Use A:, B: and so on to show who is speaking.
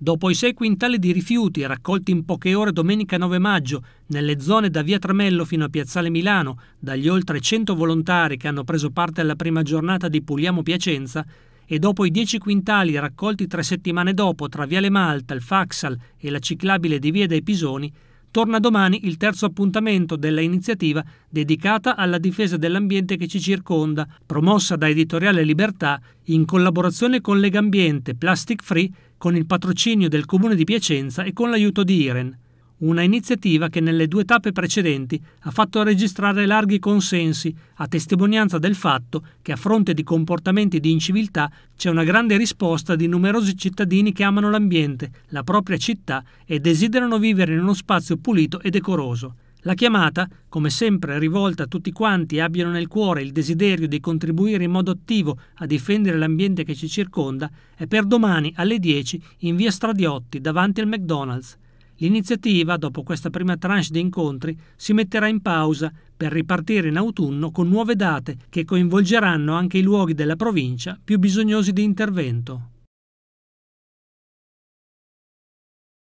A: Dopo i sei quintali di rifiuti raccolti in poche ore domenica 9 maggio nelle zone da via Tramello fino a Piazzale Milano dagli oltre 100 volontari che hanno preso parte alla prima giornata di Puliamo Piacenza e dopo i dieci quintali raccolti tre settimane dopo tra Viale Malta, il Faxal e la ciclabile di Via dei Pisoni, torna domani il terzo appuntamento della iniziativa dedicata alla difesa dell'ambiente che ci circonda, promossa da Editoriale Libertà in collaborazione con Legambiente Plastic Free, con il patrocinio del Comune di Piacenza e con l'aiuto di IREN una iniziativa che nelle due tappe precedenti ha fatto registrare larghi consensi, a testimonianza del fatto che a fronte di comportamenti di inciviltà c'è una grande risposta di numerosi cittadini che amano l'ambiente, la propria città e desiderano vivere in uno spazio pulito e decoroso. La chiamata, come sempre rivolta a tutti quanti abbiano nel cuore il desiderio di contribuire in modo attivo a difendere l'ambiente che ci circonda, è per domani alle 10 in via Stradiotti davanti al McDonald's. L'iniziativa, dopo questa prima tranche di incontri, si metterà in pausa per ripartire in autunno con nuove date che coinvolgeranno anche i luoghi della provincia più bisognosi di intervento.